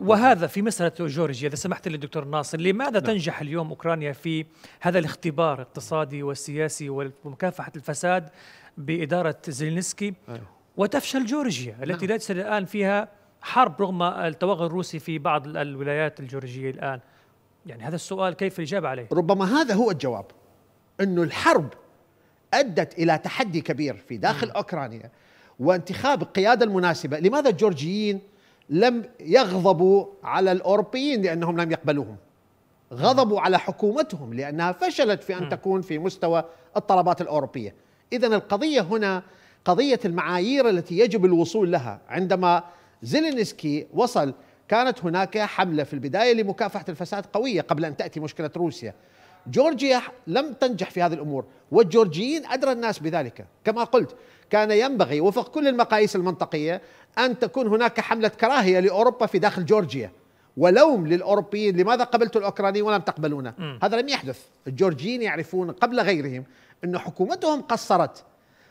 وهذا في مسألة جورجيا إذا سمحت لي دكتور ناصر لماذا نعم. تنجح اليوم أوكرانيا في هذا الاختبار الاقتصادي والسياسي ومكافحة الفساد بإدارة زيلنسكي أيوه. وتفشل جورجيا التي نعم. ليس الآن فيها حرب رغم التوغل الروسي في بعض الولايات الجورجية الآن يعني هذا السؤال كيف الإجابة عليه؟ ربما هذا هو الجواب أنه الحرب أدت إلى تحدي كبير في داخل نعم. أوكرانيا وانتخاب القيادة المناسبة لماذا الجورجيين لم يغضبوا على الأوروبيين لأنهم لم يقبلوهم غضبوا على حكومتهم لأنها فشلت في أن تكون في مستوى الطلبات الأوروبية إذا القضية هنا قضية المعايير التي يجب الوصول لها عندما زيلينسكي وصل كانت هناك حملة في البداية لمكافحة الفساد قوية قبل أن تأتي مشكلة روسيا جورجيا لم تنجح في هذه الأمور والجورجيين أدرى الناس بذلك كما قلت كان ينبغي وفق كل المقاييس المنطقية أن تكون هناك حملة كراهية لأوروبا في داخل جورجيا ولوم للأوروبيين لماذا قبلتوا الأوكرانيين ولم تقبلونا هذا لم يحدث الجورجيين يعرفون قبل غيرهم أن حكومتهم قصرت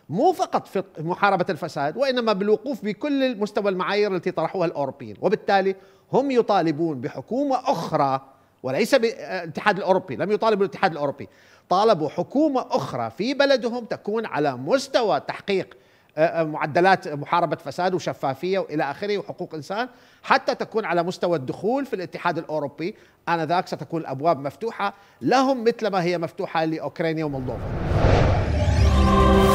مو فقط في محاربة الفساد وإنما بالوقوف بكل مستوى المعايير التي طرحوها الأوروبيين وبالتالي هم يطالبون بحكومة أخرى وليس بالاتحاد الاوروبي لم يطالبوا الاتحاد الاوروبي طالبوا حكومه اخرى في بلدهم تكون على مستوى تحقيق آه، آه، معدلات محاربه فساد وشفافيه والى اخره وحقوق انسان حتى تكون على مستوى الدخول في الاتحاد الاوروبي انذاك ستكون الابواب مفتوحه لهم مثل ما هي مفتوحه لاوكرانيا ومولدوفا